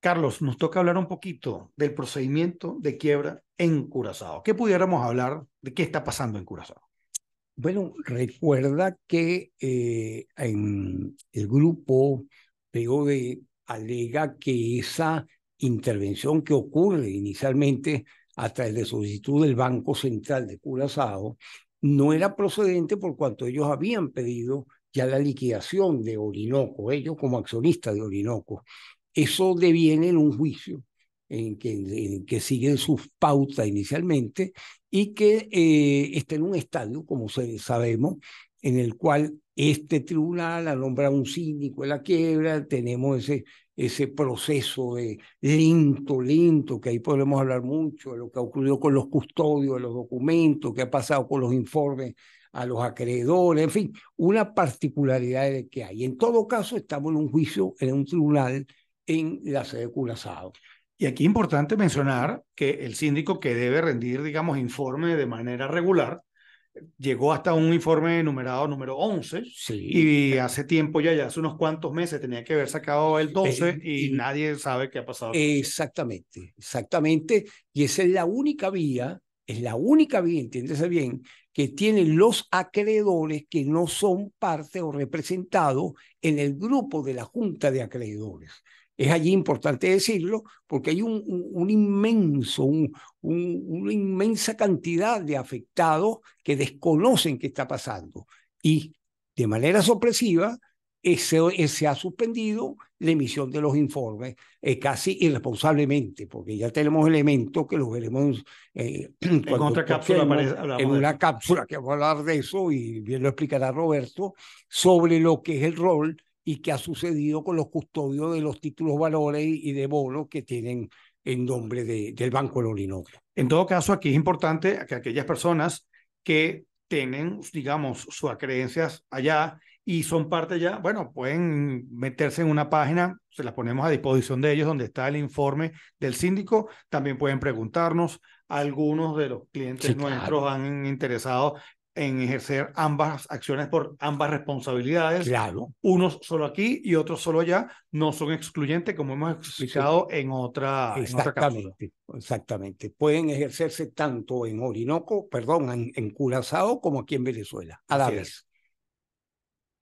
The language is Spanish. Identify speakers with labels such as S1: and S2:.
S1: Carlos, nos toca hablar un poquito del procedimiento de quiebra en Curazao. ¿Qué pudiéramos hablar de qué está pasando en Curazao?
S2: Bueno, recuerda que eh, el grupo POD alega que esa intervención que ocurre inicialmente a través de solicitud del Banco Central de Curazao no era procedente por cuanto ellos habían pedido ya la liquidación de Orinoco, ellos como accionistas de Orinoco eso deviene en un juicio en que, que siguen sus pautas inicialmente y que eh, está en un estadio, como sabemos, en el cual este tribunal la nombra un síndico en la quiebra, tenemos ese, ese proceso de lento, lento, que ahí podemos hablar mucho de lo que ha ocurrido con los custodios de los documentos, qué ha pasado con los informes a los acreedores, en fin, una particularidad que hay. En todo caso, estamos
S1: en un juicio, en un tribunal en la sede de Y aquí importante mencionar que el síndico que debe rendir, digamos, informe de manera regular, llegó hasta un informe numerado número 11 y hace tiempo ya, ya hace unos cuantos meses tenía que haber sacado el 12 eh, y, y, nadie sabe qué ha pasado. Exactamente,
S2: exactamente. Y esa es la única vía, es la única vía, entiéndese bien, que tienen los acreedores que no son parte o representados en el grupo de la Junta de Acreedores. Es allí importante decirlo porque hay un, un, inmenso, una inmensa cantidad de afectados que desconocen qué está pasando y de manera sorpresiva se ha suspendido la emisión de los informes eh, casi irresponsablemente, porque ya tenemos elementos que los veremos eh, en, otra cápsula en una cápsula que va a hablar de eso y bien lo explicará Roberto, sobre lo que es el rol y qué ha
S1: sucedido con los custodios de los títulos valores y de bonos que tienen en nombre del Banco del Orinoco. En todo caso, aquí es importante que aquellas personas que tienen, digamos, sus creencias allá y son parte ya, bueno, pueden meterse en una página, se las ponemos a disposición de ellos donde está el informe del síndico, también pueden preguntarnos, algunos de los clientes nuestros han interesado en ejercer ambas acciones por ambas responsabilidades. Claro. Unos solo aquí y otros solo allá. No son excluyentes, como hemos explicado en otra. Exactamente. exactamente.
S2: Pueden ejercerse tanto en Orinoco, perdón, en, en Curazao como aquí en Venezuela, a la vez.